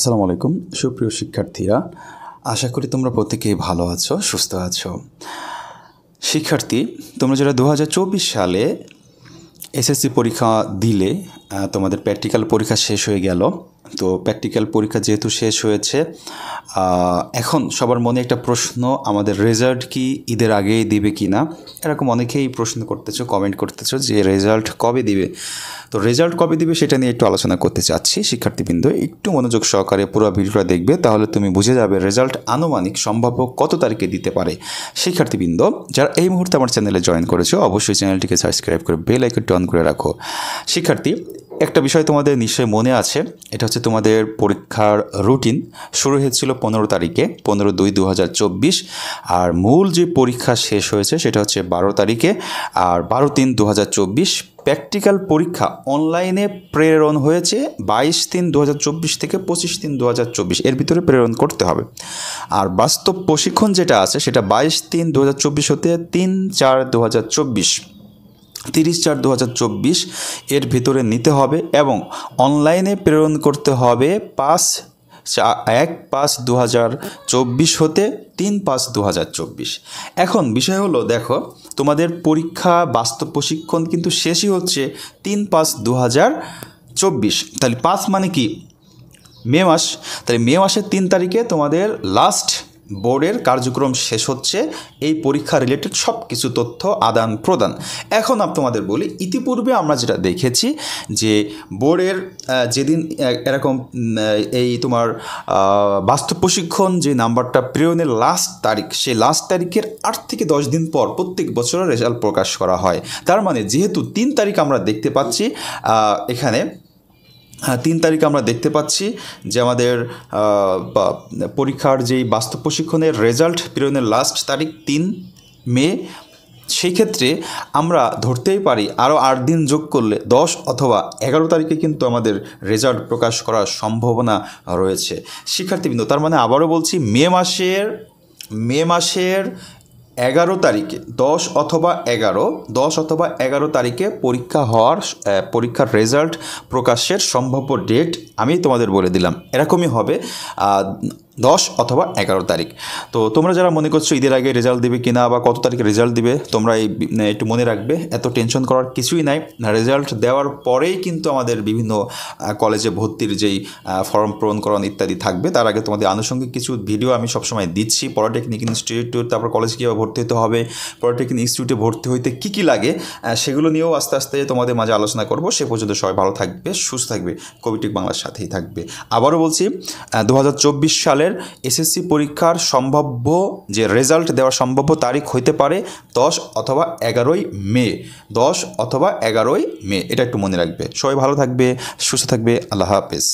আসসালামু আলাইকুম সুপ্রিয় শিক্ষার্থীরা আশা করি তোমরা প্রত্যেকেই ভালো আছো সুস্থ আছো শিক্ষার্থী তোমরা যারা দু সালে এসএসসি পরীক্ষা দিলে তোমাদের প্র্যাকটিক্যাল পরীক্ষা শেষ হয়ে গেল তো প্র্যাকটিক্যাল পরীক্ষা যেহেতু শেষ হয়েছে এখন সবার মনে একটা প্রশ্ন আমাদের রেজাল্ট কি ঈদের আগেই দিবে কি না এরকম অনেকেই প্রশ্ন করতেছো কমেন্ট করতেছো যে রেজাল্ট কবে দিবে তো রেজাল্ট কবে দিবে সেটা নিয়ে একটু আলোচনা করতে চাচ্ছি শিক্ষার্থীবৃন্দ একটু মনোযোগ সহকারে পুরো ভিডিওটা দেখবে তাহলে তুমি বুঝে যাবে রেজাল্ট আনুমানিক সম্ভাব্য কত তারিখে দিতে পারে শিক্ষার্থীবৃন্দ যারা এই মুহূর্তে আমার চ্যানেলে জয়েন করেছো অবশ্যই চ্যানেলটিকে সাবস্ক্রাইব করে বেল আইকনটি অন করে রাখো শিক্ষার্থী একটা বিষয় তোমাদের নিশ্চয়ই মনে আছে এটা হচ্ছে তোমাদের পরীক্ষার রুটিন শুরু হয়েছিল পনেরো তারিখে পনেরো দুই দু আর মূল যে পরীক্ষা শেষ হয়েছে সেটা হচ্ছে বারো তারিখে আর বারো তিন দু প্র্যাকটিক্যাল পরীক্ষা অনলাইনে প্রেরণ হয়েছে বাইশ তিন দু থেকে পঁচিশ তিন দু এর ভিতরে প্রেরণ করতে হবে আর বাস্তব প্রশিক্ষণ যেটা আছে সেটা বাইশ তিন দু হতে তিন চার দু তিরিশ চার দু এর ভিতরে নিতে হবে এবং অনলাইনে প্রেরণ করতে হবে পাঁচ এক পাঁচ দু হতে তিন পাঁচ দু এখন বিষয় হলো দেখো তোমাদের পরীক্ষা বাস্তব প্রশিক্ষণ কিন্তু শেষই হচ্ছে তিন পাঁচ দু তাহলে পাঁচ মানে কি মে মাস তাহলে মে মাসের তিন তারিখে তোমাদের লাস্ট বোর্ডের কার্যক্রম শেষ হচ্ছে এই পরীক্ষা রিলেটেড সব কিছু তথ্য আদান প্রদান এখন আপ তোমাদের বলি ইতিপূর্বে আমরা যেটা দেখেছি যে বোর্ডের যেদিন এরকম এই তোমার বাস্তব প্রশিক্ষণ যে নাম্বারটা প্রেরণের লাস্ট তারিখ সেই লাস্ট তারিখের আট থেকে দশ দিন পর প্রত্যেক বছর রেজাল্ট প্রকাশ করা হয় তার মানে যেহেতু তিন তারিখ আমরা দেখতে পাচ্ছি এখানে হ্যাঁ, তিন তারিখ আমরা দেখতে পাচ্ছি যে আমাদের পরীক্ষার যেই বাস্তব প্রশিক্ষণের রেজাল্ট প্রেরণের লাস্ট তারিখ তিন মে সেই ক্ষেত্রে আমরা ধরতেই পারি আরও আট দিন যোগ করলে দশ অথবা এগারো তারিখে কিন্তু আমাদের রেজাল্ট প্রকাশ করার সম্ভাবনা রয়েছে শিক্ষার্থীবৃন্দ তার মানে আবারও বলছি মে মাসের মে মাসের এগারো তারিখে দশ অথবা এগারো দশ অথবা এগারো তারিখে পরীক্ষা হওয়ার পরীক্ষার রেজাল্ট প্রকাশের সম্ভাব্য ডেট আমি তোমাদের বলে দিলাম এরকমই হবে দশ অথবা এগারো তারিখ তো তোমরা যারা মনে করছো ঈদের আগে রেজাল্ট দিবে কিনা বা কত তারিখে রেজাল্ট দিবে তোমরা এই একটু মনে রাখবে এত টেনশন করার কিছুই নাই রেজাল্ট দেওয়ার পরেই কিন্তু আমাদের বিভিন্ন কলেজে ভর্তির যেই ফর্ম পূরণকরণ ইত্যাদি থাকবে তার আগে তোমাদের আনুষঙ্গিক কিছু ভিডিও আমি সবসময় দিচ্ছি পলিটেকনিক ইনস্টিটিউট তারপর কলেজ কীভাবে ভর্তি হতে হবে পলিটেকনিক ইনস্টিটিউটে ভর্তি হইতে কী কী লাগে সেগুলো নিয়েও আস্তে আস্তে তোমাদের মাঝে আলোচনা করব সে পর্যন্ত সবাই ভালো থাকবে সুস্থ থাকবে কবিটিক বাংলার সাথেই থাকবে আবারও বলছি দু সাল সালের এসএসসি পরীক্ষার সম্ভাব্য যে রেজাল্ট দেওয়ার সম্ভাব্য তারিখ হইতে পারে দশ অথবা এগারোই মে দশ অথবা এগারোই মে এটা একটু মনে রাখবে সবাই ভালো থাকবে সুস্থ থাকবে আল্লাহ হাফেজ